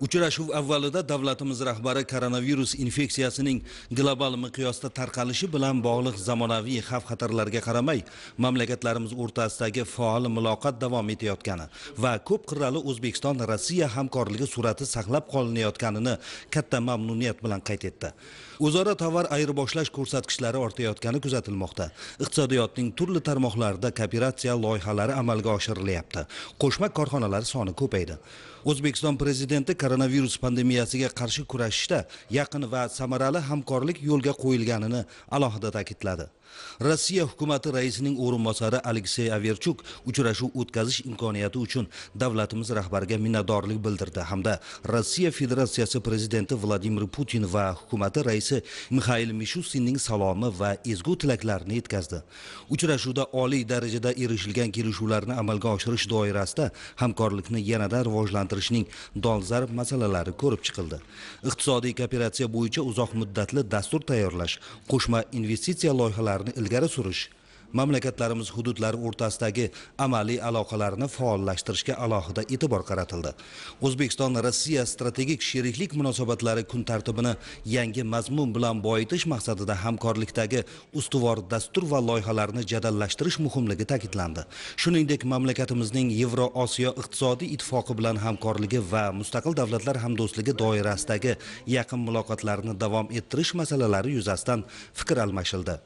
uchrashuv avvalida davlatimiz rahbari koronavirus infeksiyasining global miqyosda tarqalishi bilan bog'liq zamonaviy xavf xatarlarga qaramay mamlakatlarimiz o'rtasidagi faol muloqot davom etayotgani va ko'p qirrali o'zbekiston rossiya hamkorligi surati saqlab qolinayotganini katta mamnuniyat bilan qayd etdi o'zaro tovar ayirboshlash ko'rsatkichlari ortayotgani kuzatilmoqda iqtisodiyotning turli tarmoqlarida kooperatsiya loyihalari amalga oshirilyapti qo'shma korxonalar soni ko'paydi o'zbekiston prezidenti koronavirus pandemiyasiga qarshi kurashishda yaqin va samarali hamkorlik yo'lga qo'yilganini alohida ta'kidladi rossiya hukumati raisining o'rinbosari aleksey averchuk uchrashuv o'tkazish imkoniyati uchun davlatimiz rahbariga minnatdorlik bildirdi hamda rossiya federatsiyasi prezidenti vladimir putin va hukumati raisi mixail mishustinning salomi va ezgu tilaklarini yetkazdi uchrashuvda oliy darajada erishilgan kelishuvlarni amalga oshirish doirasida hamkorlikni yanada rivojlantirishning dolzarb masalalari ko'rib chiqildi iqtisodiy kooperatsiya bo'yicha uzoq muddatli dastur tayyorlash qo'shma investitsiya loyihalarini ilgari surish mamlakatlarimiz hududlari o'rtasidagi amaliy aloqalarni faollashtirishga alohida e'tibor qaratildi o'zbekiston rossiya strategik sheriklik munosabatlari kun tartibini yangi mazmun bilan boyitish maqsadida hamkorlikdagi ustuvor dastur va loyihalarni jadallashtirish muhimligi ta'kidlandi shuningdek mamlakatimizning yevro osiyo iqtisodiy ittifoqi bilan hamkorligi va mustaqil davlatlar hamdo'stligi doirasidagi yaqin muloqotlarni davom ettirish masalalari yuzasidan fikr almashildi